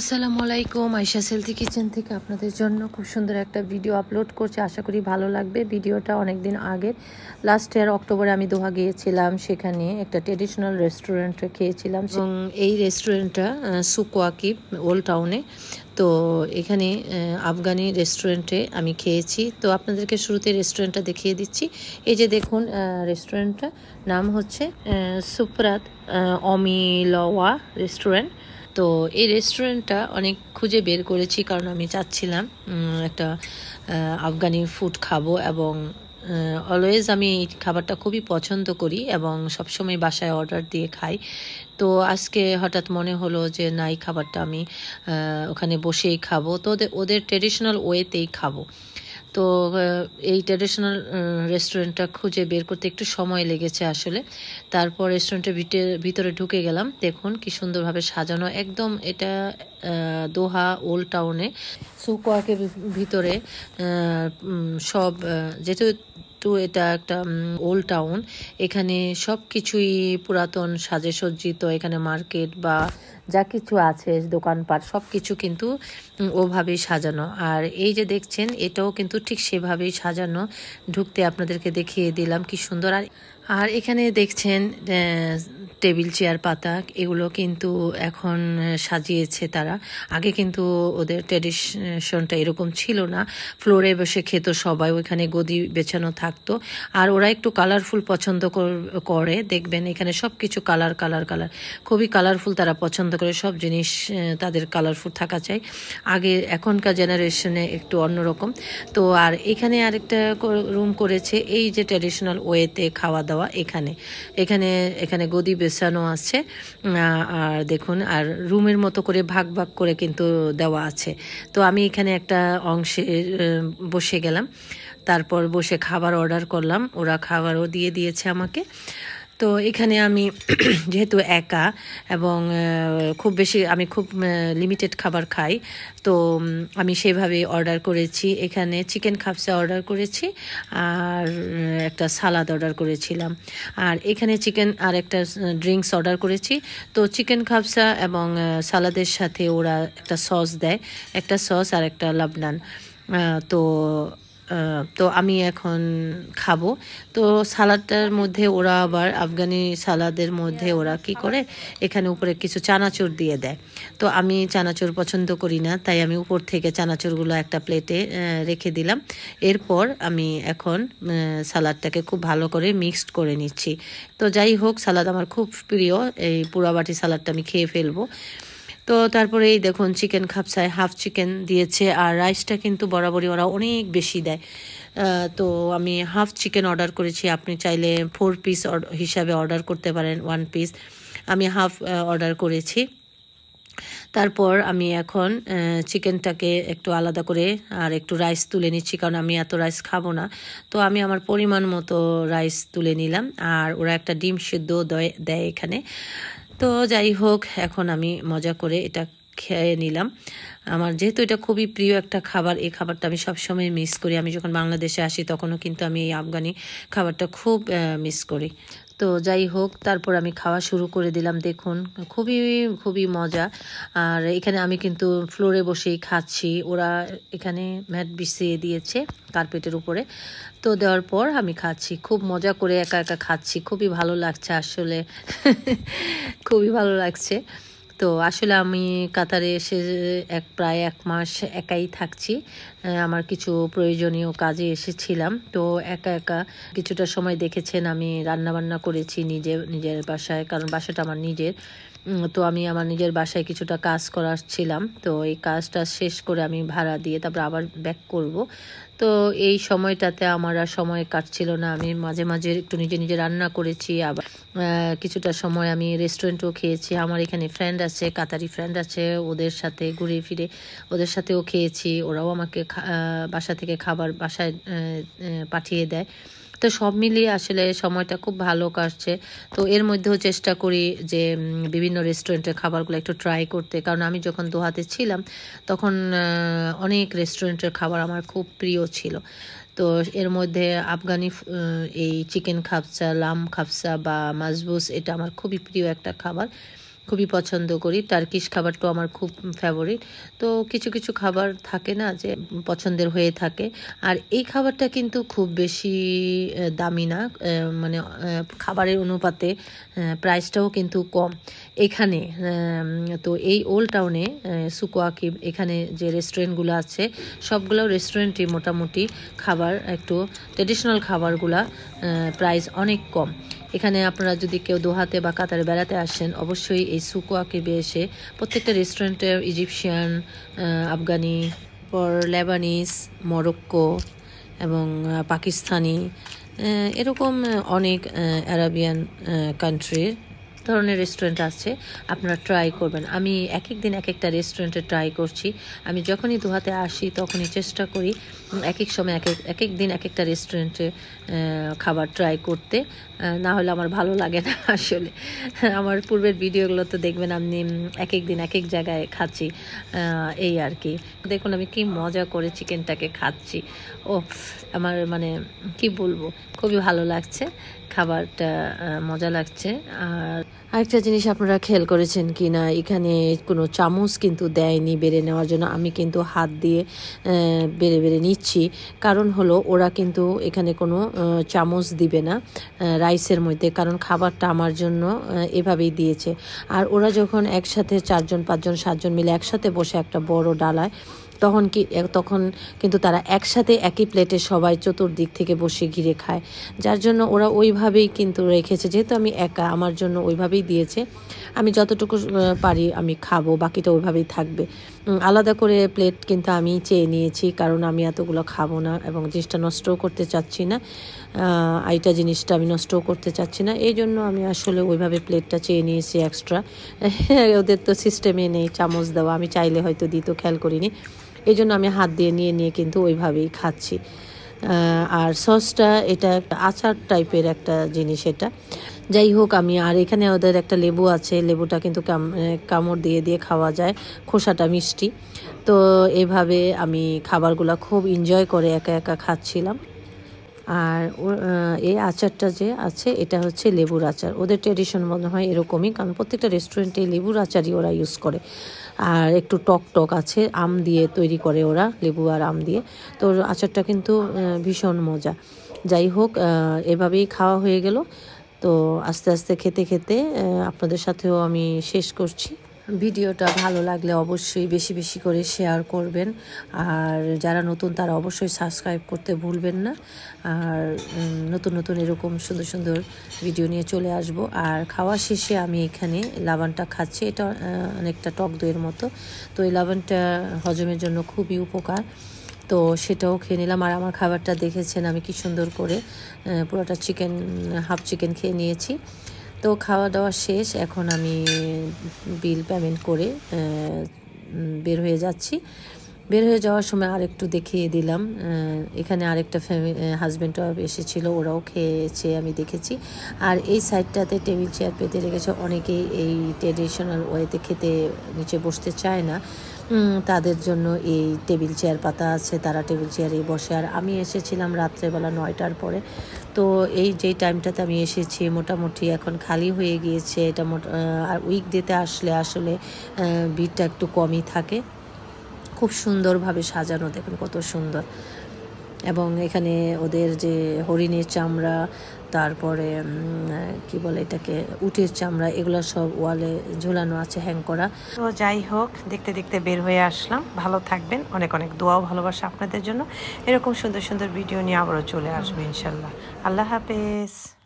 আসসালামু আলাইকুম আয়সা সেলথি কিচেন থেকে আপনাদের জন্য খুব সুন্দর একটা ভিডিও আপলোড করছি আশা করি ভালো লাগবে ভিডিওটা অনেক দিন আগে লাস্ট ইয়ার অক্টোবরে আমি দোহা গিয়েছিলাম সেখানে একটা ট্রেডিশনাল রেস্টুরেন্টে খেয়েছিলাম এবং এই রেস্টুরেন্টটা সুকোয়াকি ওল্ড টাউনে তো এখানে আফগানি রেস্টুরেন্টে আমি খেয়েছি তো আপনাদেরকে শুরুতে রেস্টুরেন্টটা দেখিয়ে দিচ্ছি এই যে দেখুন রেস্টুরেন্টটা নাম হচ্ছে সুপ্রাত অমিলওয়া রেস্টুরেন্ট তো এই রেস্টুরেন্টটা অনেক খুঁজে বের করেছি কারণ আমি চাচ্ছিলাম একটা আফগানি ফুড খাবো এবং অলওয়েজ আমি এই খাবারটা খুবই পছন্দ করি এবং সবসময় বাসায় অর্ডার দিয়ে খাই তো আজকে হঠাৎ মনে হলো যে নাই খাবারটা আমি ওখানে বসেই খাবো তো ওদের ট্রেডিশনাল ওয়েতেই খাবো তো এই ট্র্যাডিশনাল রেস্টুরেন্টটা খুঁজে বের করতে একটু সময় লেগেছে আসলে তারপর রেস্টুরেন্টের ভিতরে ঢুকে গেলাম দেখুন কি সুন্দরভাবে সাজানো একদম এটা দোহা ওল্ড টাউনে সুকোয়াকের ভিতরে সব যেহেতু যেহেতু এটা একটা ওল্ড টাউন এখানে সব কিছুই পুরাতন সাজে সজ্জিত এখানে মার্কেট বা যা কিছু আছে দোকানপাট সব কিছু কিন্তু ওভাবেই সাজানো আর এই যে দেখছেন এটাও কিন্তু ঠিক সেভাবেই সাজানো ঢুকতে আপনাদেরকে দেখিয়ে দিলাম কি সুন্দর আর আর এখানে দেখছেন টেবিল চেয়ার পাতা এগুলো কিন্তু এখন সাজিয়েছে তারা আগে কিন্তু ওদের ট্রেডিশনটা এরকম ছিল না ফ্লোরে বসে খেত সবাই ওইখানে গদি বেছানো থাকতো আর ওরা একটু কালারফুল পছন্দ করে দেখবেন এখানে সব কিছু কালার কালার কালার খুবই কালারফুল তারা পছন্দ করে সব জিনিস তাদের কালারফুল থাকা চাই আগে এখনকার জেনারেশনে একটু অন্যরকম তো আর এখানে আরেকটা রুম করেছে এই যে ট্রেডিশনাল ওয়েতে খাওয়া দাওয়া এখানে এখানে এখানে গদি গুছানো আছে আর দেখুন আর রুমের মতো করে ভাগ ভাগ করে কিন্তু দেওয়া আছে তো আমি এখানে একটা অংশে বসে গেলাম তারপর বসে খাবার অর্ডার করলাম ওরা খাবারও দিয়ে দিয়েছে আমাকে তো এখানে আমি যেহেতু একা এবং খুব বেশি আমি খুব লিমিটেড খাবার খাই তো আমি সেভাবে অর্ডার করেছি এখানে চিকেন খাপসা অর্ডার করেছি আর একটা সালাদ অর্ডার করেছিলাম আর এখানে চিকেন আর একটা ড্রিঙ্কস অর্ডার করেছি তো চিকেন খাপসা এবং সালাদের সাথে ওরা একটা সস দেয় একটা সস আর একটা লাবনান তো তো আমি এখন খাবো তো সালাদটার মধ্যে ওরা আবার আফগানি সালাদের মধ্যে ওরা কি করে এখানে উপরে কিছু চানাচুর দিয়ে দেয় তো আমি চানাচুর পছন্দ করি না তাই আমি উপর থেকে চানাচুরগুলো একটা প্লেটে রেখে দিলাম এরপর আমি এখন সালাদটাকে খুব ভালো করে মিক্সড করে নিচ্ছি তো যাই হোক সালাদ আমার খুব প্রিয় এই পুরাবাটি সালাদটা আমি খেয়ে ফেলবো তো তারপরে এই দেখুন চিকেন খাপসায় হাফ চিকেন দিয়েছে আর রাইসটা কিন্তু বরাবরই ওরা অনেক বেশি দেয় তো আমি হাফ চিকেন অর্ডার করেছি আপনি চাইলে ফোর পিস হিসাবে অর্ডার করতে পারেন ওয়ান পিস আমি হাফ অর্ডার করেছি তারপর আমি এখন চিকেনটাকে একটু আলাদা করে আর একটু রাইস তুলে নিচ্ছি কারণ আমি এত রাইস খাবো না তো আমি আমার পরিমাণ মতো রাইস তুলে নিলাম আর ওরা একটা ডিম সিদ্ধ দেয় এখানে তো যাই হোক এখন আমি মজা করে এটা খেয়ে নিলাম আমার যেহেতু এটা খুবই প্রিয় একটা খাবার এই খাবারটা আমি সবসময় মিস করি আমি যখন বাংলাদেশে আসি তখনও কিন্তু আমি এই আফগানি খাবারটা খুব মিস করি তো যাই হোক তারপর আমি খাওয়া শুরু করে দিলাম দেখুন খুবই খুবই মজা আর এখানে আমি কিন্তু ফ্লোরে বসেই খাচ্ছি ওরা এখানে ম্যাট বিছিয়ে দিয়েছে কার্পেটের উপরে তো দেওয়ার পর আমি খাচ্ছি খুব মজা করে একা একা খাচ্ছি খুবই ভালো লাগছে আসলে খুবই ভালো লাগছে তো আসলে আমি কাতারে এসে এক প্রায় এক মাস একাই থাকছি আমার কিছু প্রয়োজনীয় কাজে এসেছিলাম তো একা একা কিছুটা সময় দেখেছেন আমি রান্নাবান্না করেছি নিজে নিজের বাসায় কারণ বাসাটা আমার নিজের তো আমি আমার নিজের বাসায় কিছুটা কাজ করার ছিলাম তো এই কাজটা শেষ করে আমি ভাড়া দিয়ে তারপর আবার ব্যাক করব তো এই সময়টাতে আমার আর সময় কাটছিল না আমি মাঝে মাঝে একটু নিজে নিজে রান্না করেছি আবার কিছুটা সময় আমি রেস্টুরেন্টেও খেয়েছি আমার এখানে ফ্রেন্ড আছে কাতারি ফ্রেন্ড আছে ওদের সাথে ঘুরে ফিরে ওদের সাথেও খেয়েছি ওরাও আমাকে বাসা থেকে খাবার বাসায় পাঠিয়ে দেয় তো সব মিলিয়ে আসলে সময়টা খুব ভালো কাটছে তো এর মধ্যেও চেষ্টা করি যে বিভিন্ন রেস্টুরেন্টের খাবারগুলো একটু ট্রাই করতে কারণ আমি যখন দোহাতে ছিলাম তখন অনেক রেস্টুরেন্টের খাবার আমার খুব প্রিয় ছিল তো এর মধ্যে আফগানি এই চিকেন খাপসা লাম খাপসা বা মাজবুস এটা আমার খুবই প্রিয় একটা খাবার খুবই পছন্দ করি টার্কিশ খাবারটাও আমার খুব ফেভারিট তো কিছু কিছু খাবার থাকে না যে পছন্দের হয়ে থাকে আর এই খাবারটা কিন্তু খুব বেশি দামি না মানে খাবারের অনুপাতে প্রাইসটাও কিন্তু কম এখানে তো এই ওল্ড টাউনে সুকোয়াকি এখানে যে রেস্টুরেন্টগুলো আছে সবগুলো রেস্টুরেন্টই মোটামুটি খাবার একটু ট্রেডিশনাল খাবারগুলা প্রাইস অনেক কম এখানে আপনারা যদি কেউ দোহাতে বা কাতারে বেড়াতে আসেন অবশ্যই এই সুকো আকিবে এসে প্রত্যেকটা রেস্টুরেন্টের ইজিপশিয়ান আফগানি পর লেবানিস মরক্কো এবং পাকিস্তানি এরকম অনেক অ্যারাবিয়ান কান্ট্রির ধরনের রেস্টুরেন্ট আছে আপনারা ট্রাই করবেন আমি এক এক দিন এক একটা রেস্টুরেন্টে ট্রাই করছি আমি যখনই দুহাতে আসি তখনই চেষ্টা করি এক এক সময় এক এক এক দিন এক একটা রেস্টুরেন্টে খাবার ট্রাই করতে না হলে আমার ভালো লাগে না আসলে আমার পূর্বের ভিডিওগুলো তো দেখবেন আপনি এক এক দিন এক এক জায়গায় খাচ্ছি এই আর কি দেখুন আমি কি মজা করে চিকেনটাকে খাচ্ছি ও আমার মানে কি বলবো খুবই ভালো লাগছে খাবারটা মজা লাগছে আর আরেকটা জিনিস আপনারা খেয়াল করেছেন কি না এখানে কোনো চামচ কিন্তু দেয়নি বেড়ে নেওয়ার জন্য আমি কিন্তু হাত দিয়ে বেড়ে বেড়ে নিচ্ছি কারণ হলো ওরা কিন্তু এখানে কোনো চামচ দিবে না রাইসের মধ্যে কারণ খাবারটা আমার জন্য এভাবেই দিয়েছে আর ওরা যখন একসাথে চারজন পাঁচজন সাতজন মিলে একসাথে বসে একটা বড় ডালায় তখন কি তখন কিন্তু তারা একসাথে একই প্লেটে সবাই চতুর্দিক থেকে বসে ঘিরে খায় যার জন্য ওরা ওইভাবেই কিন্তু রেখেছে যেহেতু আমি একা আমার জন্য ওইভাবেই দিয়েছে আমি যতটুকু পারি আমি খাবো বাকিটা ওইভাবেই থাকবে আলাদা করে প্লেট কিন্তু আমি চেয়ে নিয়েছি কারণ আমি এতগুলো খাবো না এবং জিনিসটা নষ্টও করতে চাচ্ছি না আইটা জিনিসটা আমি নষ্টও করতে চাচ্ছি না এই জন্য আমি আসলে ওইভাবে প্লেটটা চেয়ে নিয়েছি এক্সট্রা ওদের তো সিস্টেমে নেই চামচ দেওয়া আমি চাইলে হয়তো দিত খেয়াল করিনি এই জন্য আমি হাত দিয়ে নিয়ে নিয়ে কিন্তু ওইভাবেই খাচ্ছি আর সসটা এটা একটা আচার টাইপের একটা জিনিস এটা যাই হোক আমি আর এখানে ওদের একটা লেবু আছে লেবুটা কিন্তু কামড় দিয়ে দিয়ে খাওয়া যায় খোসাটা মিষ্টি তো এভাবে আমি খাবারগুলো খুব এনজয় করে একা একা খাচ্ছিলাম আর এই আচারটা যে আছে এটা হচ্ছে লেবুর আচার ওদের ট্রেডিশন মনে হয় এরকমই কারণ প্রত্যেকটা রেস্টুরেন্টে লেবুর আচারই ওরা ইউজ করে আর একটু টক টক আছে আম দিয়ে তৈরি করে ওরা লেবু আর আম দিয়ে তো আচারটা কিন্তু ভীষণ মজা যাই হোক এভাবেই খাওয়া হয়ে গেল তো আস্তে আস্তে খেতে খেতে আপনাদের সাথেও আমি শেষ করছি ভিডিওটা ভালো লাগলে অবশ্যই বেশি বেশি করে শেয়ার করবেন আর যারা নতুন তারা অবশ্যই সাবস্ক্রাইব করতে ভুলবেন না আর নতুন নতুন এরকম সুন্দর সুন্দর ভিডিও নিয়ে চলে আসব আর খাওয়া শেষে আমি এখানে লাবানটা খাচ্ছি এটা অনেকটা টক দইয়ের মতো তো এই লাবানটা হজমের জন্য খুবই উপকার তো সেটাও খেয়ে নিলাম আর আমার খাবারটা দেখেছেন আমি কি সুন্দর করে পুরোটা চিকেন হাফ চিকেন খেয়ে নিয়েছি তো খাওয়া দাওয়া শেষ এখন আমি বিল পেমেন্ট করে বের হয়ে যাচ্ছি বের হয়ে যাওয়ার সময় আরেকটু দেখিয়ে দিলাম এখানে আরেকটা ফ্যামিলি হাজব্যান্ড এসেছিলো ওরাও খেয়েছে আমি দেখেছি আর এই সাইডটাতে টেবিল চেয়ার পেতে রেখেছে অনেকেই এই ট্রেডিশনাল ওয়েতে খেতে নিচে বসতে চায় না তাদের জন্য এই টেবিল চেয়ার পাতা আছে তারা টেবিল চেয়ারে বসে আর আমি এসেছিলাম রাত্রেবেলা নয়টার পরে তো এই যে টাইমটাতে আমি এসেছি মোটামুটি এখন খালি হয়ে গিয়েছে এটা আর উইক ডেতে আসলে আসলে ভিড়টা একটু কমই থাকে খুব সুন্দরভাবে সাজানো দেখুন কত সুন্দর এবং এখানে ওদের যে হরিণের চামড়া তারপরে কি বলে এটাকে উটের চামড়া এগুলো সব ওয়ালে ঝুলানো আছে হ্যাং করা তো যাই হোক দেখতে দেখতে বের হয়ে আসলাম ভালো থাকবেন অনেক অনেক দোয়াও ভালোবাসা আপনাদের জন্য এরকম সুন্দর সুন্দর ভিডিও নিয়ে আবারও চলে আসবে ইনশাল্লাহ আল্লাহ হাফেজ